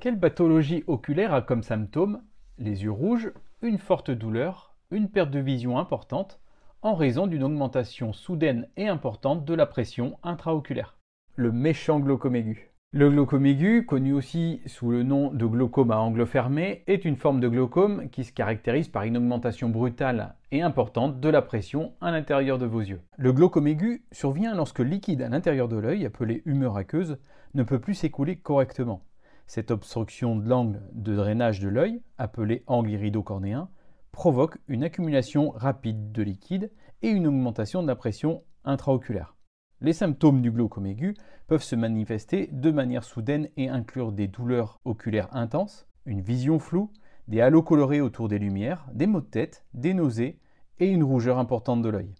Quelle pathologie oculaire a comme symptôme les yeux rouges, une forte douleur, une perte de vision importante, en raison d'une augmentation soudaine et importante de la pression intraoculaire Le méchant glaucome aigu. Le glaucome aigu, connu aussi sous le nom de glaucome à angle fermé, est une forme de glaucome qui se caractérise par une augmentation brutale et importante de la pression à l'intérieur de vos yeux. Le glaucome aigu survient lorsque le liquide à l'intérieur de l'œil, appelé humeur aqueuse, ne peut plus s'écouler correctement. Cette obstruction de l'angle de drainage de l'œil, appelé angle iridocornéen, provoque une accumulation rapide de liquide et une augmentation de la pression intraoculaire. Les symptômes du glaucome aigu peuvent se manifester de manière soudaine et inclure des douleurs oculaires intenses, une vision floue, des halos colorés autour des lumières, des maux de tête, des nausées et une rougeur importante de l'œil.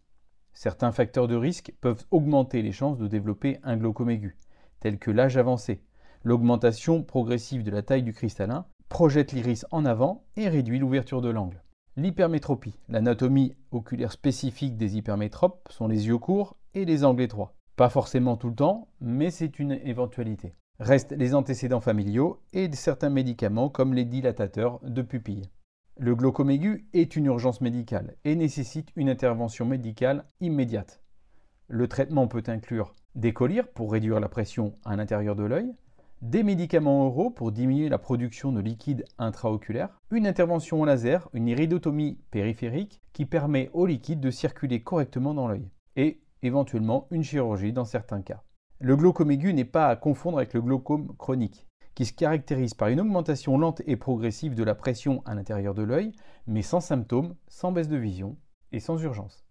Certains facteurs de risque peuvent augmenter les chances de développer un glaucome aigu, tels que l'âge avancé, L'augmentation progressive de la taille du cristallin projette l'iris en avant et réduit l'ouverture de l'angle. L'hypermétropie, l'anatomie oculaire spécifique des hypermétropes sont les yeux courts et les angles étroits. Pas forcément tout le temps, mais c'est une éventualité. Restent les antécédents familiaux et certains médicaments comme les dilatateurs de pupilles. Le glaucome aigu est une urgence médicale et nécessite une intervention médicale immédiate. Le traitement peut inclure des collyres pour réduire la pression à l'intérieur de l'œil, des médicaments oraux pour diminuer la production de liquide intraoculaire, une intervention au laser, une iridotomie périphérique qui permet au liquide de circuler correctement dans l'œil, et éventuellement une chirurgie dans certains cas. Le glaucome aigu n'est pas à confondre avec le glaucome chronique, qui se caractérise par une augmentation lente et progressive de la pression à l'intérieur de l'œil, mais sans symptômes, sans baisse de vision et sans urgence.